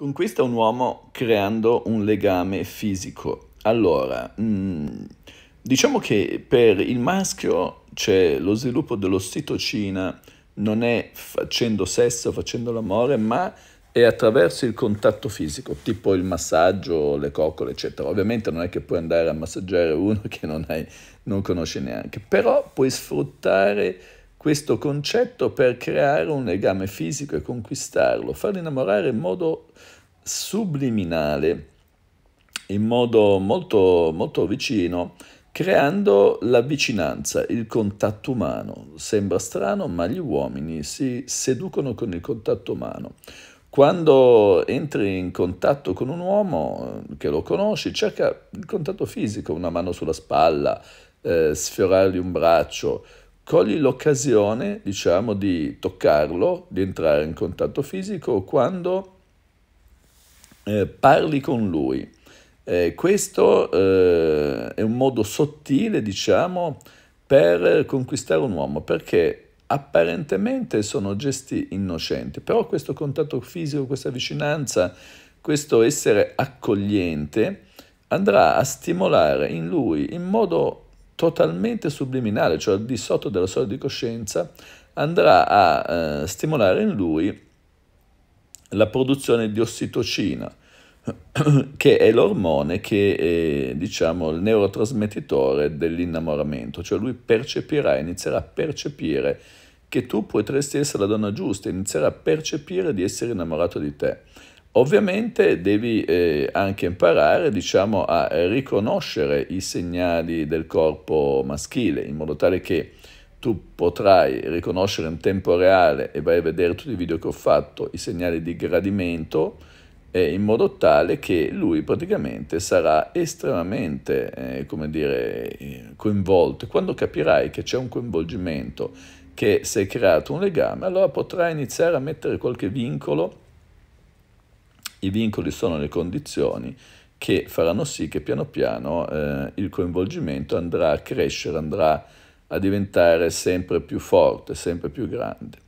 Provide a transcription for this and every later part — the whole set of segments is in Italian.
Conquista un uomo creando un legame fisico. Allora, mm, diciamo che per il maschio c'è lo sviluppo dell'ossitocina, non è facendo sesso, facendo l'amore, ma è attraverso il contatto fisico, tipo il massaggio, le coccole, eccetera. Ovviamente non è che puoi andare a massaggiare uno che non, hai, non conosci neanche, però puoi sfruttare questo concetto per creare un legame fisico e conquistarlo, farlo innamorare in modo subliminale, in modo molto, molto vicino, creando la vicinanza, il contatto umano. Sembra strano, ma gli uomini si seducono con il contatto umano. Quando entri in contatto con un uomo eh, che lo conosci, cerca il contatto fisico, una mano sulla spalla, eh, sfiorargli un braccio, cogli l'occasione, diciamo, di toccarlo, di entrare in contatto fisico quando eh, parli con lui. Eh, questo eh, è un modo sottile, diciamo, per conquistare un uomo, perché apparentemente sono gesti innocenti, però questo contatto fisico, questa vicinanza, questo essere accogliente andrà a stimolare in lui in modo totalmente subliminale, cioè al di sotto della soglia di coscienza, andrà a eh, stimolare in lui la produzione di ossitocina, che è l'ormone che è eh, diciamo, il neurotrasmettitore dell'innamoramento, cioè lui percepirà, inizierà a percepire che tu potresti essere la donna giusta, inizierà a percepire di essere innamorato di te. Ovviamente devi eh, anche imparare diciamo, a riconoscere i segnali del corpo maschile in modo tale che tu potrai riconoscere in tempo reale e vai a vedere tutti i video che ho fatto i segnali di gradimento eh, in modo tale che lui praticamente sarà estremamente eh, come dire, coinvolto. Quando capirai che c'è un coinvolgimento, che si è creato un legame, allora potrai iniziare a mettere qualche vincolo i vincoli sono le condizioni che faranno sì che piano piano eh, il coinvolgimento andrà a crescere, andrà a diventare sempre più forte, sempre più grande.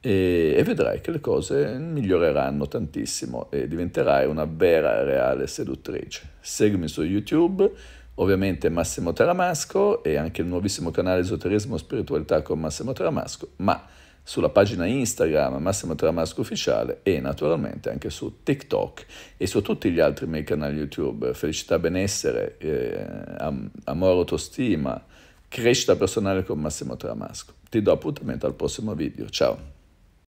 E, e vedrai che le cose miglioreranno tantissimo e diventerai una vera, e reale seduttrice. Seguimi su YouTube, ovviamente Massimo Taramasco e anche il nuovissimo canale Esoterismo e Spiritualità con Massimo Taramasco, ma sulla pagina Instagram Massimo Tramasco Ufficiale e naturalmente anche su TikTok e su tutti gli altri miei canali YouTube, Felicità Benessere, eh, am- Amore Autostima, Crescita Personale con Massimo Tramasco. Ti do appuntamento al prossimo video, ciao!